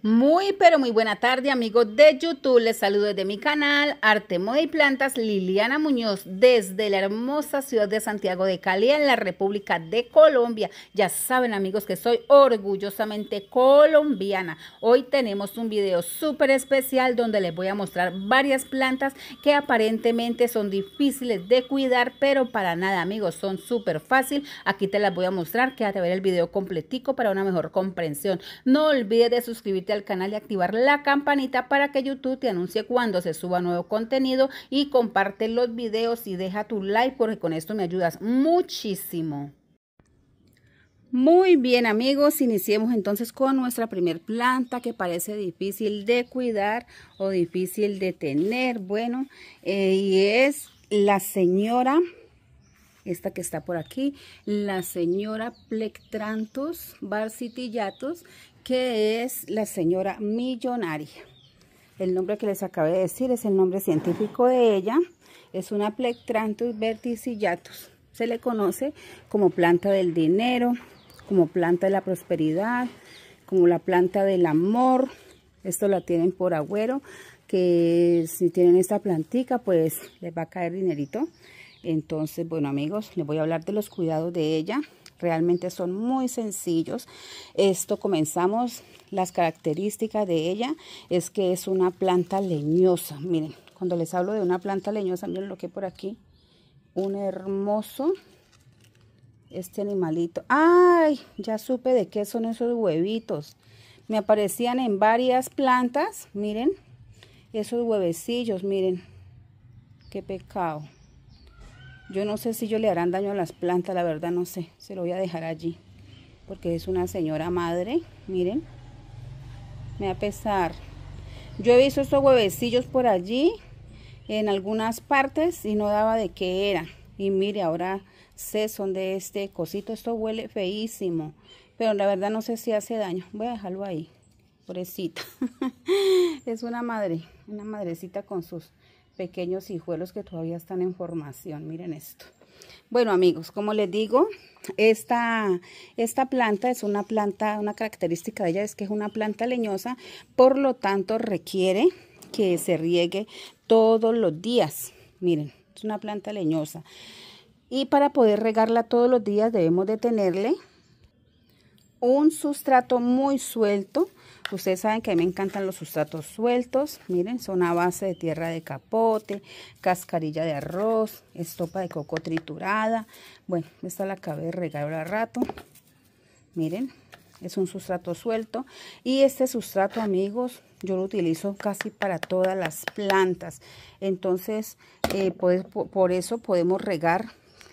Muy pero muy buena tarde amigos de YouTube, les saludo desde mi canal Arte y Plantas Liliana Muñoz desde la hermosa ciudad de Santiago de Cali en la República de Colombia. Ya saben amigos que soy orgullosamente colombiana. Hoy tenemos un video súper especial donde les voy a mostrar varias plantas que aparentemente son difíciles de cuidar pero para nada amigos son súper fácil. Aquí te las voy a mostrar, quédate a ver el video completico para una mejor comprensión. No olvides de suscribirte al canal y activar la campanita para que YouTube te anuncie cuando se suba nuevo contenido y comparte los videos y deja tu like porque con esto me ayudas muchísimo. Muy bien amigos, iniciemos entonces con nuestra primer planta que parece difícil de cuidar o difícil de tener. Bueno, eh, y es la señora, esta que está por aquí, la señora plectrantos barcitillatos que es la señora millonaria. El nombre que les acabé de decir es el nombre científico de ella. Es una Plectranthus verticillatus. Se le conoce como planta del dinero, como planta de la prosperidad, como la planta del amor. Esto la tienen por agüero, que si tienen esta plantica, pues les va a caer dinerito. Entonces, bueno amigos, les voy a hablar de los cuidados de ella. Realmente son muy sencillos. Esto comenzamos, las características de ella es que es una planta leñosa. Miren, cuando les hablo de una planta leñosa, miren lo que por aquí. Un hermoso, este animalito. ¡Ay! Ya supe de qué son esos huevitos. Me aparecían en varias plantas, miren, esos huevecillos, miren. Qué pecado. Yo no sé si yo le harán daño a las plantas, la verdad no sé. Se lo voy a dejar allí. Porque es una señora madre, miren. Me va a pesar. Yo he visto estos huevecillos por allí, en algunas partes, y no daba de qué era. Y mire, ahora sé, son de este cosito. Esto huele feísimo. Pero la verdad no sé si hace daño. Voy a dejarlo ahí. Pobrecita. es una madre, una madrecita con sus pequeños hijuelos que todavía están en formación. Miren esto. Bueno amigos, como les digo, esta, esta, planta es una planta, una característica de ella es que es una planta leñosa, por lo tanto requiere que se riegue todos los días. Miren, es una planta leñosa. Y para poder regarla todos los días debemos de tenerle un sustrato muy suelto Ustedes saben que a mí me encantan los sustratos sueltos. Miren, son a base de tierra de capote, cascarilla de arroz, estopa de coco triturada. Bueno, esta la acabé de regar ahora rato. Miren, es un sustrato suelto. Y este sustrato, amigos, yo lo utilizo casi para todas las plantas. Entonces, eh, por eso podemos regar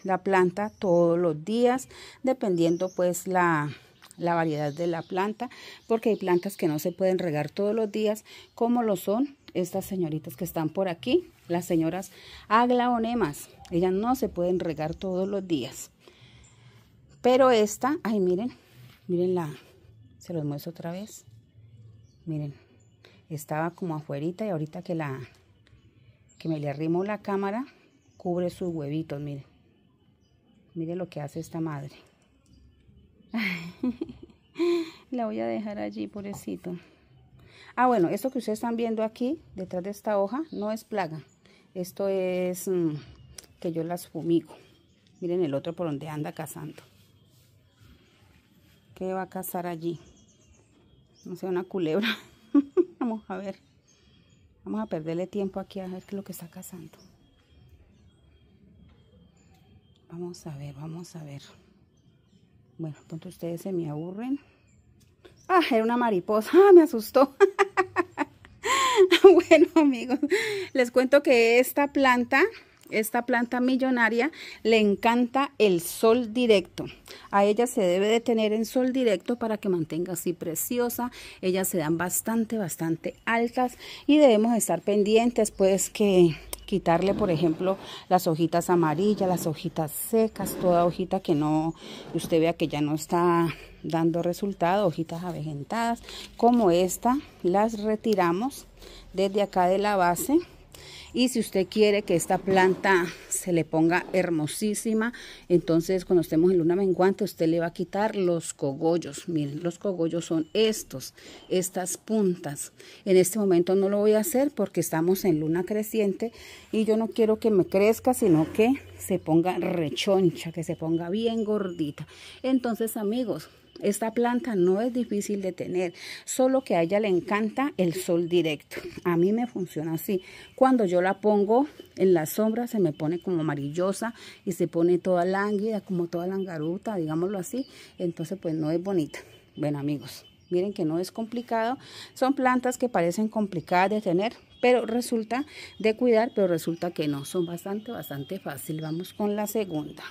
la planta todos los días, dependiendo pues la la variedad de la planta, porque hay plantas que no se pueden regar todos los días, como lo son estas señoritas que están por aquí, las señoras aglaonemas. Ellas no se pueden regar todos los días. Pero esta, ay, miren, miren la, se los muestro otra vez. Miren, estaba como afuerita y ahorita que la, que me le arrimo la cámara, cubre sus huevitos, miren. Miren lo que hace esta madre. la voy a dejar allí, pobrecito. Ah, bueno, esto que ustedes están viendo aquí, detrás de esta hoja, no es plaga. Esto es mm, que yo las fumigo. Miren el otro por donde anda cazando. ¿Qué va a cazar allí? No sé, una culebra. Vamos a ver. Vamos a perderle tiempo aquí a ver qué es lo que está cazando. Vamos a ver, vamos a ver. Bueno, pronto ustedes se me aburren. Ah, era una mariposa. Ah, me asustó. bueno, amigos, les cuento que esta planta esta planta millonaria le encanta el sol directo. A ella se debe de tener en sol directo para que mantenga así preciosa. Ellas se dan bastante, bastante altas y debemos estar pendientes pues que quitarle por ejemplo las hojitas amarillas, las hojitas secas, toda hojita que no, usted vea que ya no está dando resultado, hojitas avejentadas como esta, las retiramos desde acá de la base y si usted quiere que esta planta se le ponga hermosísima, entonces cuando estemos en luna menguante, usted le va a quitar los cogollos. Miren, los cogollos son estos, estas puntas. En este momento no lo voy a hacer porque estamos en luna creciente y yo no quiero que me crezca, sino que se ponga rechoncha, que se ponga bien gordita. Entonces, amigos, esta planta no es difícil de tener, solo que a ella le encanta el sol directo. A mí me funciona así. Cuando yo la pongo en la sombra se me pone como amarillosa y se pone toda lánguida, como toda langaruta, digámoslo así. Entonces pues no es bonita. Bueno amigos, miren que no es complicado. Son plantas que parecen complicadas de tener, pero resulta de cuidar, pero resulta que no. Son bastante, bastante fácil. Vamos con la segunda.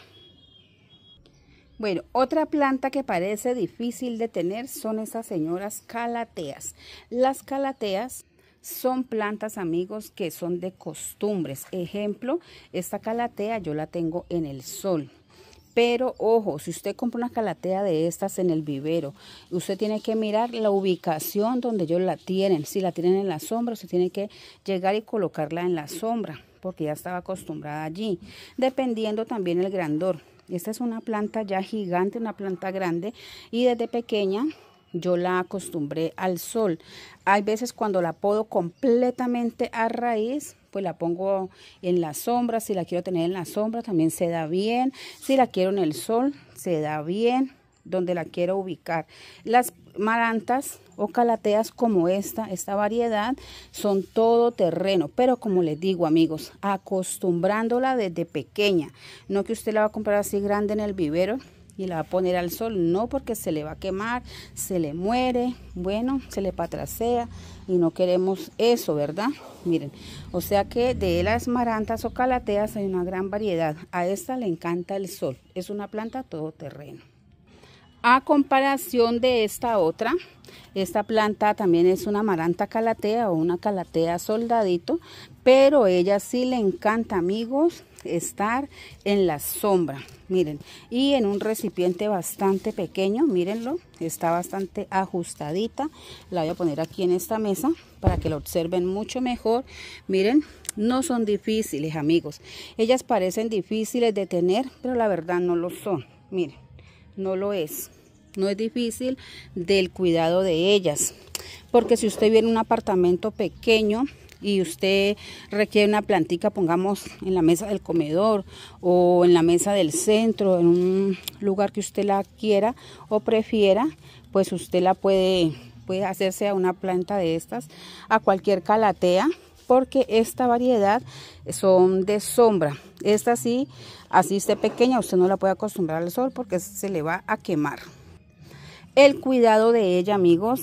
Bueno, otra planta que parece difícil de tener son esas señoras calateas. Las calateas son plantas, amigos, que son de costumbres. Ejemplo, esta calatea yo la tengo en el sol. Pero ojo, si usted compra una calatea de estas en el vivero, usted tiene que mirar la ubicación donde ellos la tienen. Si la tienen en la sombra, usted tiene que llegar y colocarla en la sombra, porque ya estaba acostumbrada allí, dependiendo también el grandor. Esta es una planta ya gigante, una planta grande y desde pequeña yo la acostumbré al sol. Hay veces cuando la podo completamente a raíz, pues la pongo en la sombra, si la quiero tener en la sombra también se da bien, si la quiero en el sol se da bien donde la quiero ubicar. Las marantas o calateas como esta, esta variedad, son todo terreno, pero como les digo amigos, acostumbrándola desde pequeña, no que usted la va a comprar así grande en el vivero y la va a poner al sol, no porque se le va a quemar, se le muere, bueno, se le patracea y no queremos eso, ¿verdad? Miren, o sea que de las marantas o calateas hay una gran variedad, a esta le encanta el sol, es una planta todo terreno. A comparación de esta otra, esta planta también es una maranta calatea o una calatea soldadito, pero ella sí le encanta, amigos, estar en la sombra. Miren, y en un recipiente bastante pequeño, mírenlo, está bastante ajustadita. La voy a poner aquí en esta mesa para que lo observen mucho mejor. Miren, no son difíciles, amigos. Ellas parecen difíciles de tener, pero la verdad no lo son. Miren no lo es. No es difícil del cuidado de ellas. Porque si usted viene un apartamento pequeño y usted requiere una plantita, pongamos en la mesa del comedor o en la mesa del centro, en un lugar que usted la quiera o prefiera, pues usted la puede, puede hacerse a una planta de estas, a cualquier calatea porque esta variedad son de sombra. Estas sí Así esté pequeña, usted no la puede acostumbrar al sol porque se le va a quemar. El cuidado de ella, amigos,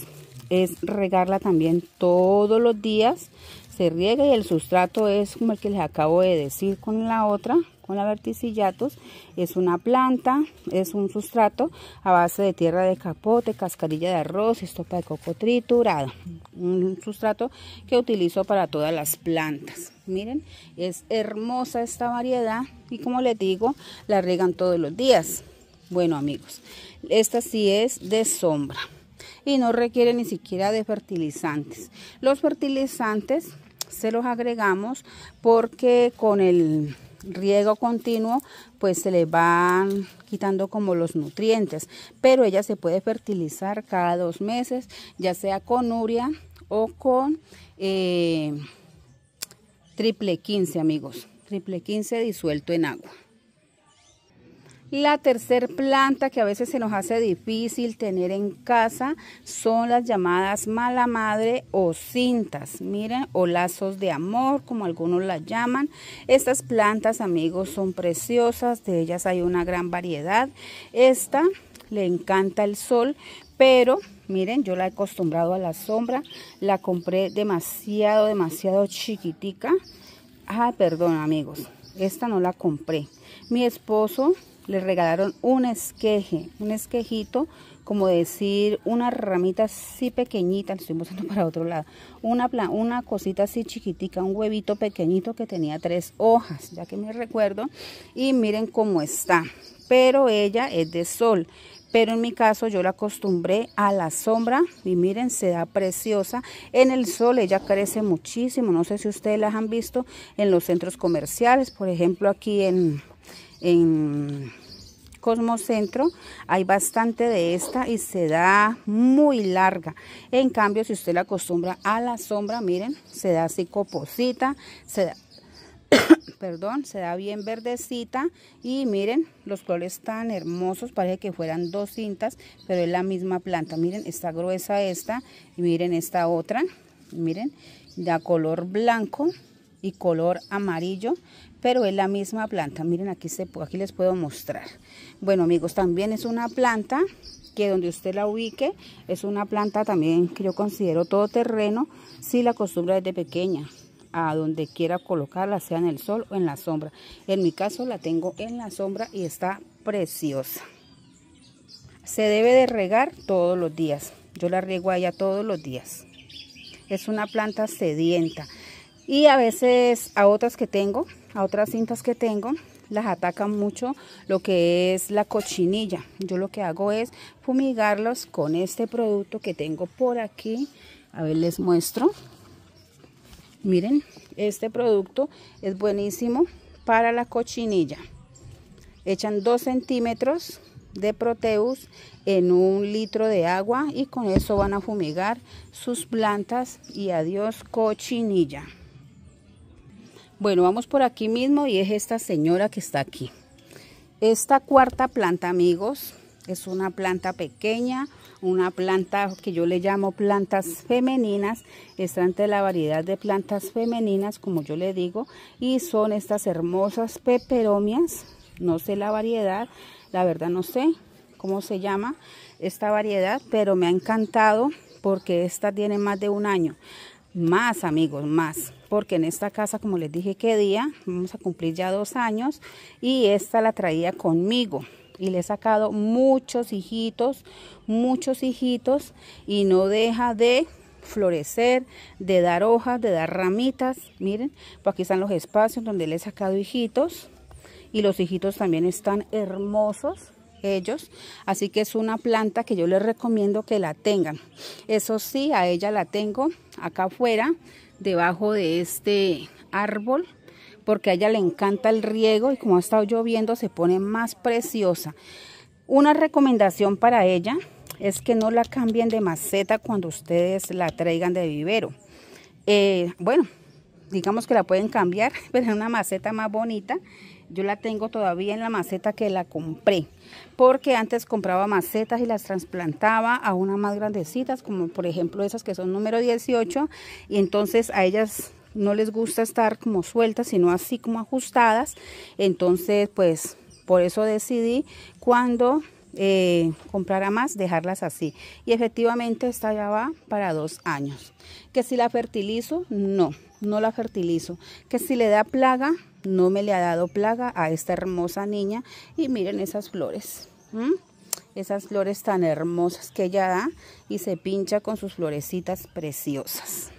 es regarla también todos los días se riega y el sustrato es como el que les acabo de decir con la otra, con la verticillatus, es una planta, es un sustrato a base de tierra de capote, cascarilla de arroz, estopa de coco triturado, un sustrato que utilizo para todas las plantas. Miren, es hermosa esta variedad y como les digo, la riegan todos los días. Bueno amigos, esta sí es de sombra y no requiere ni siquiera de fertilizantes. Los fertilizantes se los agregamos porque con el riego continuo pues se le van quitando como los nutrientes pero ella se puede fertilizar cada dos meses ya sea con uria o con eh, triple 15 amigos triple 15 disuelto en agua la tercer planta que a veces se nos hace difícil tener en casa son las llamadas mala madre o cintas, miren, o lazos de amor, como algunos las llaman. Estas plantas, amigos, son preciosas, de ellas hay una gran variedad. Esta le encanta el sol, pero miren, yo la he acostumbrado a la sombra, la compré demasiado, demasiado chiquitica. Ah, perdón, amigos, esta no la compré. Mi esposo le regalaron un esqueje, un esquejito, como decir, una ramita así pequeñita, estoy mostrando para otro lado, una, una cosita así chiquitica, un huevito pequeñito que tenía tres hojas, ya que me recuerdo, y miren cómo está, pero ella es de sol, pero en mi caso yo la acostumbré a la sombra y miren, se da preciosa. En el sol ella crece muchísimo, no sé si ustedes las han visto en los centros comerciales, por ejemplo aquí en en Cosmocentro hay bastante de esta y se da muy larga. En cambio, si usted la acostumbra a la sombra, miren, se da así coposita, se da, perdón, se da bien verdecita y miren los colores tan hermosos, parece que fueran dos cintas, pero es la misma planta. Miren, está gruesa esta y miren esta otra, miren, da color blanco y color amarillo, pero es la misma planta. Miren, aquí, se, aquí les puedo mostrar. Bueno, amigos, también es una planta que donde usted la ubique es una planta también que yo considero Todo terreno si la acostumbra desde pequeña a donde quiera colocarla, sea en el sol o en la sombra. En mi caso la tengo en la sombra y está preciosa. Se debe de regar todos los días. Yo la riego allá todos los días. Es una planta sedienta y a veces a otras que tengo, a otras cintas que tengo, las atacan mucho lo que es la cochinilla. Yo lo que hago es fumigarlos con este producto que tengo por aquí. A ver, les muestro. Miren, este producto es buenísimo para la cochinilla. Echan 2 centímetros de Proteus en un litro de agua y con eso van a fumigar sus plantas y adiós cochinilla. Bueno, vamos por aquí mismo y es esta señora que está aquí. Esta cuarta planta, amigos, es una planta pequeña, una planta que yo le llamo plantas femeninas, está entre la variedad de plantas femeninas, como yo le digo, y son estas hermosas peperomias, no sé la variedad, la verdad no sé cómo se llama esta variedad, pero me ha encantado porque esta tiene más de un año, más amigos, más porque en esta casa, como les dije qué día, vamos a cumplir ya dos años y esta la traía conmigo y le he sacado muchos hijitos, muchos hijitos y no deja de florecer, de dar hojas, de dar ramitas, miren, pues aquí están los espacios donde le he sacado hijitos y los hijitos también están hermosos ellos, así que es una planta que yo les recomiendo que la tengan. Eso sí, a ella la tengo acá afuera, debajo de este árbol porque a ella le encanta el riego y como ha estado lloviendo se pone más preciosa. Una recomendación para ella es que no la cambien de maceta cuando ustedes la traigan de vivero. Eh, bueno, digamos que la pueden cambiar, pero es una maceta más bonita yo la tengo todavía en la maceta que la compré, porque antes compraba macetas y las trasplantaba a unas más grandecitas, como por ejemplo esas que son número 18, y entonces a ellas no les gusta estar como sueltas, sino así como ajustadas. Entonces, pues por eso decidí cuando eh, comprara más, dejarlas así. Y efectivamente esta ya va para dos años. Que si la fertilizo, no, no la fertilizo. Que si le da plaga, no me le ha dado plaga a esta hermosa niña. Y miren esas flores. Esas flores tan hermosas que ella da y se pincha con sus florecitas preciosas.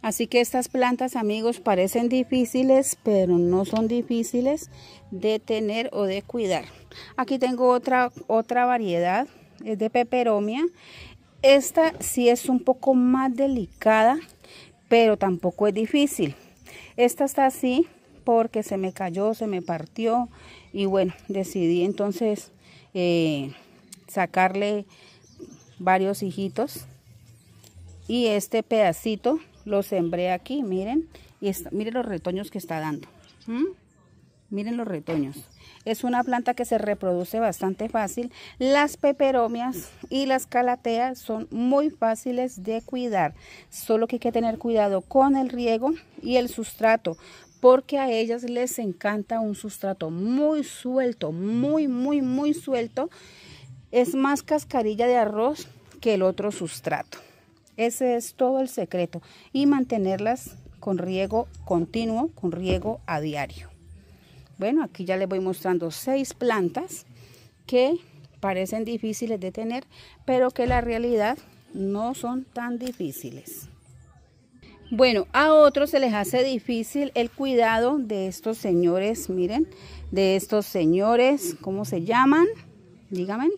Así que estas plantas, amigos, parecen difíciles, pero no son difíciles de tener o de cuidar. Aquí tengo otra, otra variedad, es de peperomia. Esta sí es un poco más delicada, pero tampoco es difícil. Esta está así porque se me cayó, se me partió y bueno, decidí entonces eh, sacarle varios hijitos y este pedacito lo sembré aquí, miren, y miren los retoños que está dando. Miren los retoños. Es una planta que se reproduce bastante fácil. Las peperomias y las calateas son muy fáciles de cuidar. Solo que hay que tener cuidado con el riego y el sustrato. Porque a ellas les encanta un sustrato muy suelto, muy, muy, muy suelto. Es más cascarilla de arroz que el otro sustrato. Ese es todo el secreto. Y mantenerlas con riego continuo, con riego a diario. Bueno, aquí ya les voy mostrando seis plantas que parecen difíciles de tener, pero que la realidad no son tan difíciles. Bueno, a otros se les hace difícil el cuidado de estos señores, miren, de estos señores, ¿cómo se llaman? Díganme.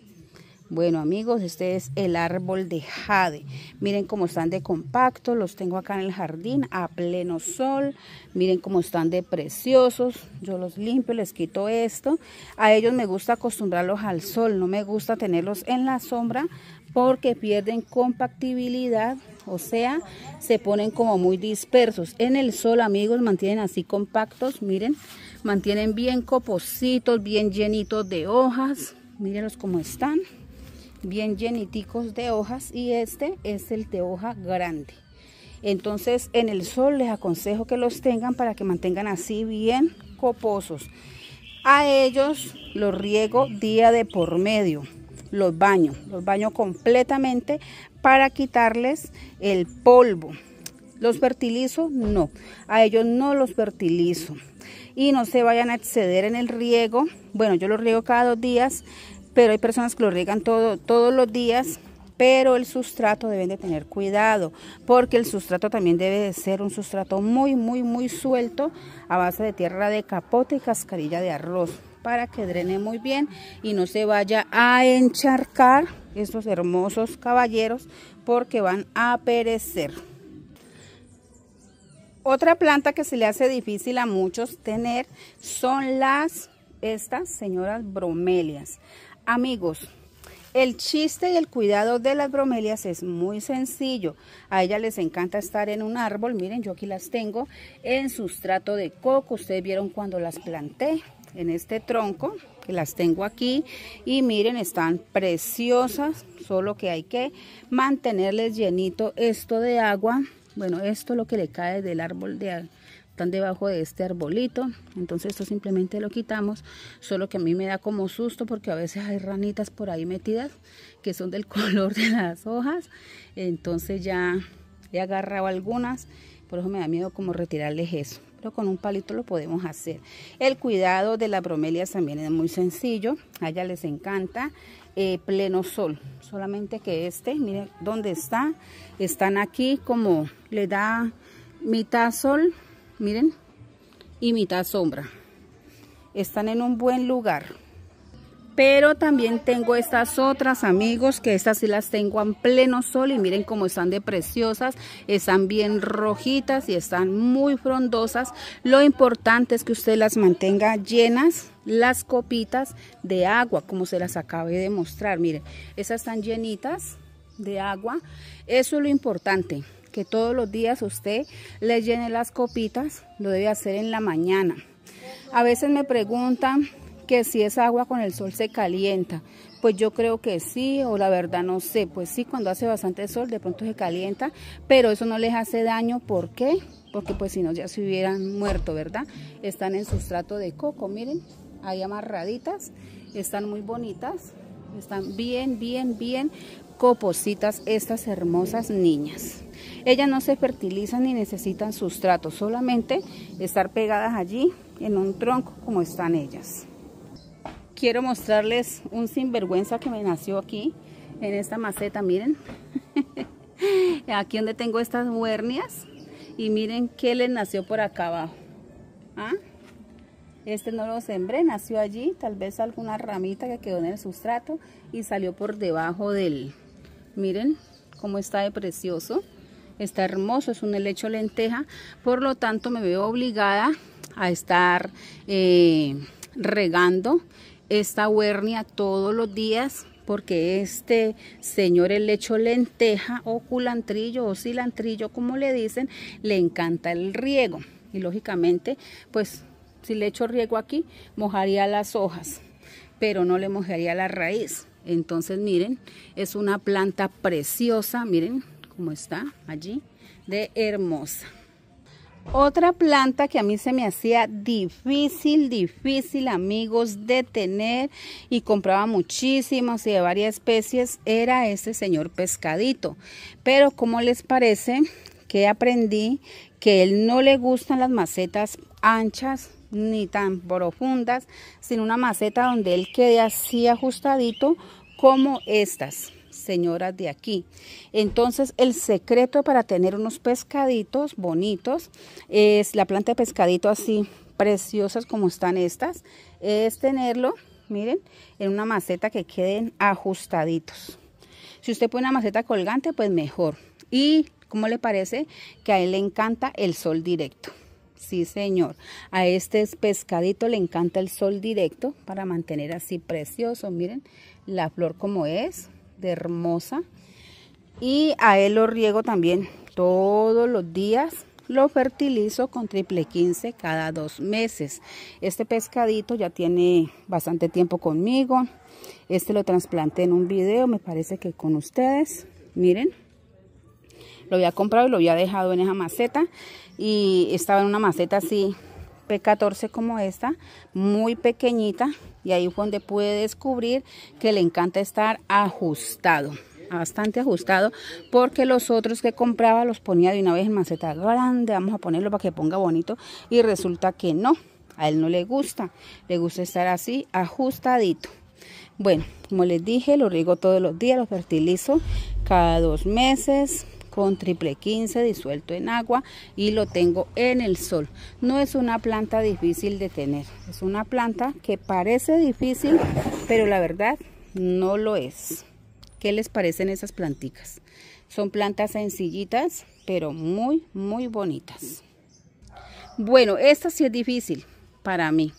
Bueno amigos, este es el árbol de jade. Miren cómo están de compacto, los tengo acá en el jardín a pleno sol. Miren cómo están de preciosos. Yo los limpio, les quito esto. A ellos me gusta acostumbrarlos al sol, no me gusta tenerlos en la sombra porque pierden compactibilidad, o sea, se ponen como muy dispersos. En el sol, amigos, mantienen así compactos, miren, mantienen bien copositos, bien llenitos de hojas. Mírenlos cómo están bien lleniticos de hojas y este es el de hoja grande. Entonces en el sol les aconsejo que los tengan para que mantengan así bien coposos. A ellos los riego día de por medio, los baño, los baño completamente para quitarles el polvo. ¿Los fertilizo? No, a ellos no los fertilizo. Y no se vayan a exceder en el riego. Bueno, yo los riego cada dos días pero hay personas que lo riegan todo, todos los días pero el sustrato deben de tener cuidado porque el sustrato también debe de ser un sustrato muy muy muy suelto a base de tierra de capote y cascarilla de arroz para que drene muy bien y no se vaya a encharcar estos hermosos caballeros porque van a perecer. Otra planta que se le hace difícil a muchos tener son las estas señoras bromelias. Amigos, el chiste y el cuidado de las bromelias es muy sencillo. A ellas les encanta estar en un árbol. Miren, yo aquí las tengo en sustrato de coco. Ustedes vieron cuando las planté en este tronco. Que las tengo aquí. Y miren, están preciosas. Solo que hay que mantenerles llenito esto de agua. Bueno, esto es lo que le cae del árbol de debajo de este arbolito. Entonces esto simplemente lo quitamos, solo que a mí me da como susto porque a veces hay ranitas por ahí metidas que son del color de las hojas. Entonces ya he agarrado algunas, por eso me da miedo como retirarles eso. Pero con un palito lo podemos hacer. El cuidado de las bromelias también es muy sencillo, a ella les encanta. Eh, pleno sol, solamente que este, miren dónde está, están aquí como le da mitad sol miren, y mitad sombra. Están en un buen lugar. Pero también tengo estas otras, amigos, que estas sí las tengo en pleno sol y miren cómo están de preciosas, están bien rojitas y están muy frondosas. Lo importante es que usted las mantenga llenas, las copitas de agua, como se las acabé de mostrar. Miren, esas están llenitas de agua, eso es lo importante que todos los días usted le llene las copitas, lo debe hacer en la mañana. A veces me preguntan que si esa agua con el sol se calienta. Pues yo creo que sí, o la verdad no sé. Pues sí, cuando hace bastante sol de pronto se calienta, pero eso no les hace daño. ¿Por qué? Porque pues si no ya se hubieran muerto, ¿verdad? Están en sustrato de coco, miren, ahí amarraditas, están muy bonitas, están bien, bien, bien copositas estas hermosas niñas. Ellas no se fertilizan ni necesitan sustrato, solamente estar pegadas allí en un tronco como están ellas. Quiero mostrarles un sinvergüenza que me nació aquí, en esta maceta, miren. aquí donde tengo estas huernias y miren qué les nació por acá abajo. ¿Ah? Este no lo sembré, nació allí, tal vez alguna ramita que quedó en el sustrato y salió por debajo del... Miren cómo está de precioso está hermoso, es un helecho lenteja, por lo tanto me veo obligada a estar eh, regando esta huernia todos los días porque este señor el lenteja o culantrillo o cilantrillo como le dicen le encanta el riego y lógicamente pues si le echo riego aquí mojaría las hojas pero no le mojaría la raíz entonces miren es una planta preciosa miren como está allí, de hermosa. Otra planta que a mí se me hacía difícil, difícil, amigos, de tener y compraba muchísimas y de varias especies era este señor pescadito. Pero como les parece que aprendí que él no le gustan las macetas anchas ni tan profundas, sino una maceta donde él quede así ajustadito como estas señoras de aquí. Entonces, el secreto para tener unos pescaditos bonitos es la planta de pescadito así preciosas como están estas, es tenerlo, miren, en una maceta que queden ajustaditos. Si usted pone una maceta colgante, pues mejor. Y, ¿cómo le parece? Que a él le encanta el sol directo. Sí, señor. A este pescadito le encanta el sol directo para mantener así precioso. Miren la flor como es hermosa. Y a él lo riego también todos los días. Lo fertilizo con triple 15 cada dos meses. Este pescadito ya tiene bastante tiempo conmigo. Este lo trasplante en un video, me parece que con ustedes. Miren lo había comprado y lo había dejado en esa maceta y estaba en una maceta así P14 como esta, muy pequeñita, y ahí fue donde pude descubrir que le encanta estar ajustado bastante ajustado porque los otros que compraba los ponía de una vez en maceta grande, vamos a ponerlo para que ponga bonito y resulta que no, a él no le gusta, le gusta estar así ajustadito. Bueno, como les dije, lo riego todos los días, lo fertilizo cada dos meses, con triple 15 disuelto en agua y lo tengo en el sol. No es una planta difícil de tener, es una planta que parece difícil, pero la verdad no lo es. ¿Qué les parecen esas plantitas? Son plantas sencillitas, pero muy, muy bonitas. Bueno, esta sí es difícil para mí.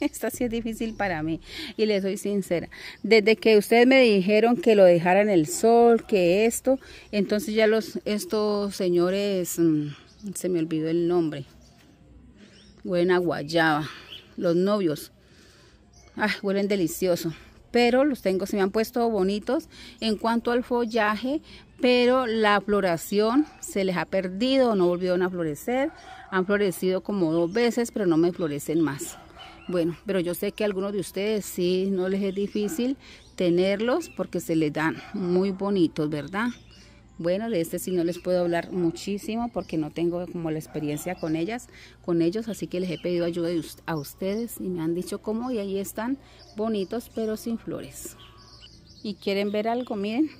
Esta sí es difícil para mí y les soy sincera. Desde que ustedes me dijeron que lo dejaran el sol, que esto, entonces ya los estos señores, mm, se me olvidó el nombre, buena guayaba, los novios, ay, ah, huelen delicioso. Pero los tengo, se me han puesto bonitos en cuanto al follaje, pero la floración se les ha perdido, no volvieron a florecer. Han florecido como dos veces, pero no me florecen más. Bueno, pero yo sé que a algunos de ustedes sí no les es difícil tenerlos porque se les dan muy bonitos, ¿verdad? Bueno, de este sí no les puedo hablar muchísimo porque no tengo como la experiencia con ellas, con ellos, así que les he pedido ayuda a ustedes y me han dicho cómo y ahí están bonitos pero sin flores. Y quieren ver algo, miren,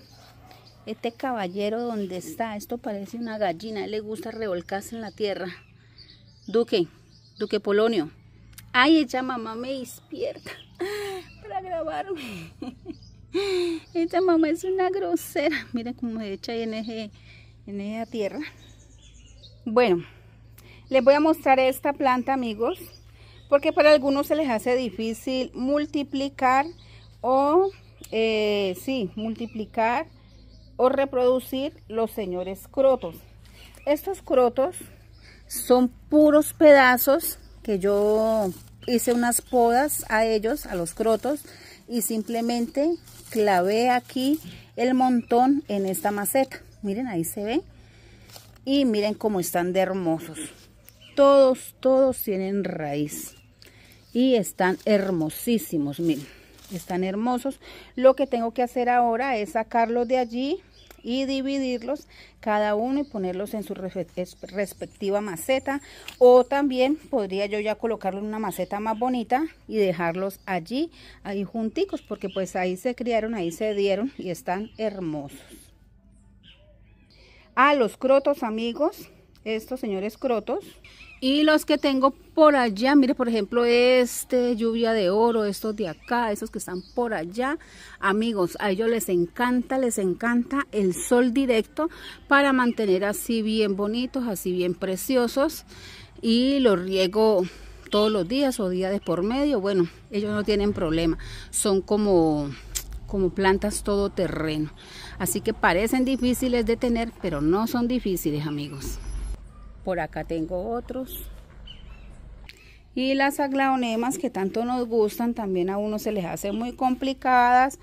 este caballero donde está, esto parece una gallina, a él le gusta revolcarse en la tierra. Duque, Duque Polonio, Ay, ella mamá me despierta para grabarme. Esta mamá es una grosera. Mira cómo se echa ahí en, ese, esa tierra. Bueno, les voy a mostrar esta planta, amigos. Porque para algunos se les hace difícil multiplicar o, eh, sí, multiplicar o reproducir los señores crotos. Estos crotos son puros pedazos que yo hice unas podas a ellos, a los crotos, y simplemente clavé aquí el montón en esta maceta. Miren, ahí se ve. Y miren cómo están de hermosos. Todos, todos tienen raíz. Y están hermosísimos, miren. Están hermosos. Lo que tengo que hacer ahora es sacarlos de allí y dividirlos cada uno y ponerlos en su respectiva maceta o también podría yo ya colocarlo en una maceta más bonita y dejarlos allí ahí junticos porque pues ahí se criaron ahí se dieron y están hermosos a los crotos amigos estos señores crotos y los que tengo por allá, mire por ejemplo este lluvia de oro, estos de acá, esos que están por allá. Amigos, a ellos les encanta, les encanta el sol directo para mantener así bien bonitos, así bien preciosos. Y los riego todos los días o días de por medio. Bueno, ellos no tienen problema, son como como plantas terreno, Así que parecen difíciles de tener, pero no son difíciles, amigos. Por acá tengo otros. Y las aglaonemas que tanto nos gustan también a uno se les hace muy complicadas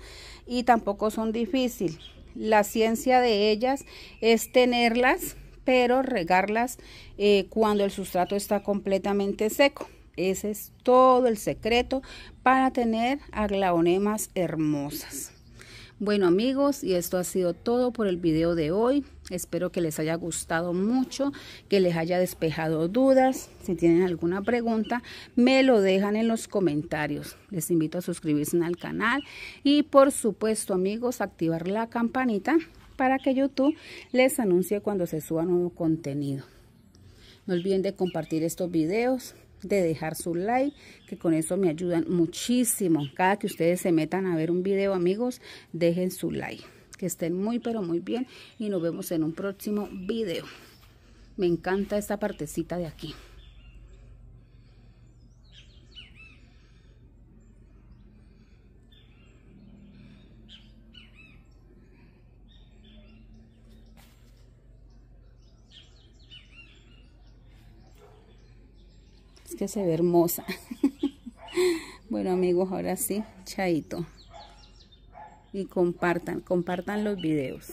y tampoco son difíciles. La ciencia de ellas es tenerlas, pero regarlas eh, cuando el sustrato está completamente seco. Ese es todo el secreto para tener aglaonemas hermosas. Bueno amigos, y esto ha sido todo por el video de hoy. Espero que les haya gustado mucho, que les haya despejado dudas. Si tienen alguna pregunta, me lo dejan en los comentarios. Les invito a suscribirse al canal y por supuesto amigos, activar la campanita para que YouTube les anuncie cuando se suba nuevo contenido. No olviden de compartir estos videos, de dejar su like, que con eso me ayudan muchísimo. Cada que ustedes se metan a ver un video, amigos, dejen su like. Que estén muy, pero muy bien y nos vemos en un próximo video. Me encanta esta partecita de aquí. que se ve hermosa. bueno amigos, ahora sí, chaito. Y compartan, compartan los videos.